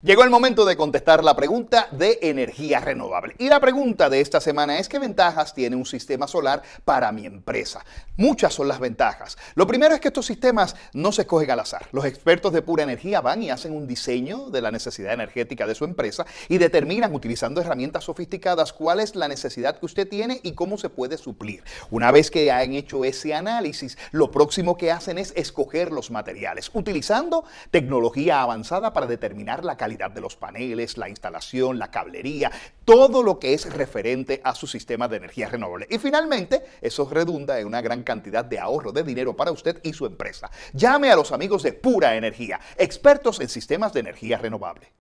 Llegó el momento de contestar la pregunta de energía renovable. Y la pregunta de esta semana es qué ventajas tiene un sistema solar para mi empresa. Muchas son las ventajas. Lo primero es que estos sistemas no se escogen al azar. Los expertos de pura energía van y hacen un diseño de la necesidad energética de su empresa y determinan utilizando herramientas sofisticadas cuál es la necesidad que usted tiene y cómo se puede suplir. Una vez que han hecho ese análisis, lo próximo que hacen es escoger los materiales, utilizando tecnología avanzada para determinar la calidad calidad de los paneles, la instalación, la cablería, todo lo que es referente a su sistema de energía renovable. Y finalmente, eso redunda en una gran cantidad de ahorro de dinero para usted y su empresa. Llame a los amigos de Pura Energía, expertos en sistemas de energía renovable.